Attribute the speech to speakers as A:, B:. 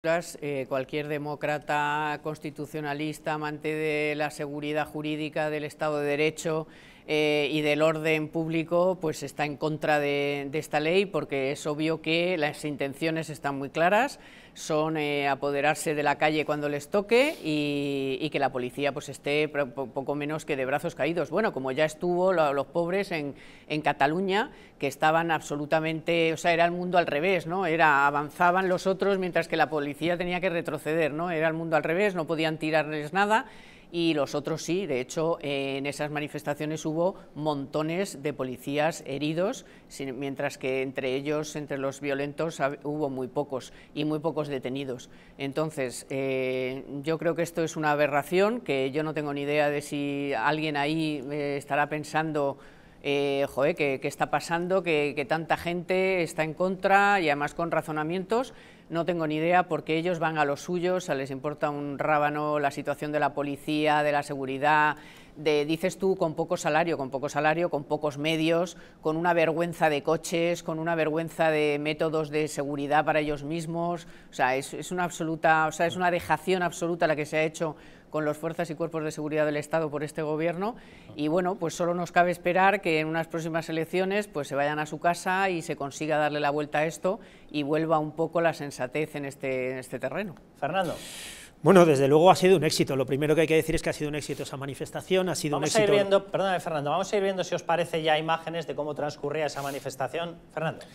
A: Eh, cualquier demócrata constitucionalista, amante de la seguridad jurídica, del Estado de Derecho, eh, y del orden público pues está en contra de, esta ley porque es obvio que las intenciones están muy claras, son eh, apoderarse de la calle cuando les toque y, que la policía pues esté poco menos que de brazos caídos. Bueno, como ya estuvo los pobres en, en Cataluña, que estaban absolutamente, o sea, era el mundo al revés, ¿no? Era avanzaban los otros mientras que la policía tenía que retroceder, ¿no? Era el mundo al revés, no podían tirarles nada y los otros sí. De hecho, en esas manifestaciones hubo montones de policías heridos, mientras que entre ellos, entre los violentos, hubo muy pocos y muy pocos detenidos. Entonces, eh, yo creo que esto es una aberración, que yo no tengo ni idea de si alguien ahí eh, estará pensando... Eh, ¿qué, está pasando? Que, que tanta gente está en contra y además con razonamientos, no tengo ni idea porque ellos van a los suyos, les importa un rábano la situación de la policía, de la seguridad, de, dices tú, con poco salario, con poco salario, con pocos medios, con una vergüenza de coches, con una vergüenza de métodos de seguridad para ellos mismos, o sea, es, una absoluta, o sea, es una dejación absoluta la que se ha hecho con las fuerzas y cuerpos de seguridad del Estado por este gobierno y bueno, pues solo nos cabe esperar que en unas próximas elecciones pues se vayan a su casa y se consiga darle la vuelta a esto y vuelva un poco la sensación en este, este terreno. Fernando.
B: Bueno, desde luego ha sido un éxito. Lo primero que hay que decir es que ha sido un éxito esa manifestación, ha sido vamos un éxito. A ir viendo, perdóname, Fernando, vamos a ir viendo si os parece ya imágenes de cómo transcurría esa manifestación. Fernando.